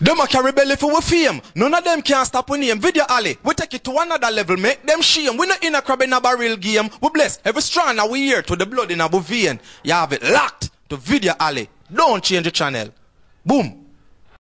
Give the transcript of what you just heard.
Them a carry belly for fame. None of them can stop with him. Video alley. We take it to another level, make them shame. We not in a crab in a barrel game. We bless every strand that we hear to the blood in our vein. You have it locked to video alley. Don't change the channel. Boom.